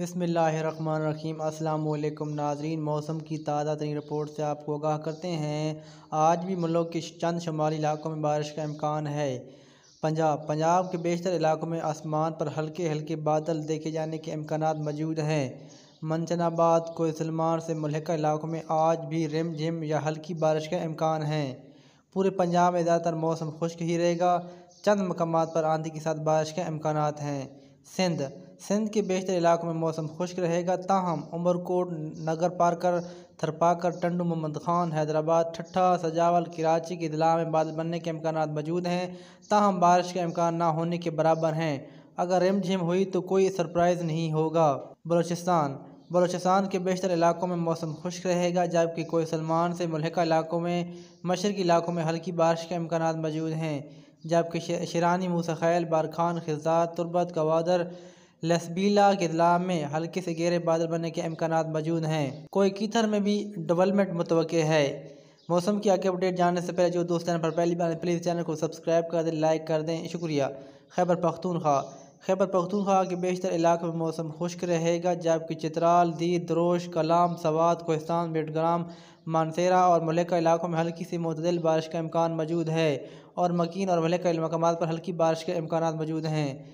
बसमीम अल्लाम नाजरीन मौसम की ताज़ा तरीन रिपोर्ट से आपको आगाह करते हैं आज भी मुल्क के चंद शुमाली इलाकों में बारिश का अम्कान है पंजाब पंजाब के बेशतर इलाकों में आसमान पर हल्के हल्के बादल देखे जाने के अम्कान मौजूद हैं मंचनाबाद को सलमान से मुलहका इलाकों में आज भी रिम झिम या हल्की बारिश का अम्कान है पूरे पंजाब में ज़्यादातर मौसम खुश्क ही रहेगा चंद मकाम पर आंधी के साथ बारिश के अम्कान हैं सिंध सिंध के बेशतर इलाकों में मौसम खुश्क रहेगा ताहम उमरकोट नगर पारकर थरपाकर टंडू मोहम्मद खान हैदराबाद ठट्ठा सजावल कराची के दिला में बादल बनने के इम्कान मौजूद हैं ताहम बारिश के इम्कान ना होने के बराबर हैं अगर रिमझिम हुई तो कोई सरप्राइज़ नहीं होगा बलोचिस्तान बलोचिस्तान के बेशतर इलाकों में मौसम खुश्क रहेगा जबकि कोई सलमान से मुलहका इलाकों में मशरकी इलाकों में हल्की बारिश के इम्कान मौजूद हैं जबकि शरानी मुसखैल बारखान खिजात तुरबत गवादर लसबीला के इलाम में हल्के से गहरे बादल बनने के अम्कान मौजूद हैं कोई कीथर में भी डेवलपमेंट मुतव है मौसम की आगे अपडेट जानने से पहले जो दोस्त चैनल पर पहली बार प्लीज़ चैनल को सब्सक्राइब कर दें लाइक कर दें शुक्रिया खैबर पख्तूनख्वा खैबर पखतूखा के बेशतर इलाकों में मौसम खुश्क रहेगा जबकि चित्राल दी दरोश कलाम सवात कोहिस्तान बेटग्राम मानसेरा और मलका इलाकों में हल्की सी मतदल बारिश का इम्कान मौजूद है और मकीन और मलका मकाम पर हल्की बारिश के इम्कान मौजूद हैं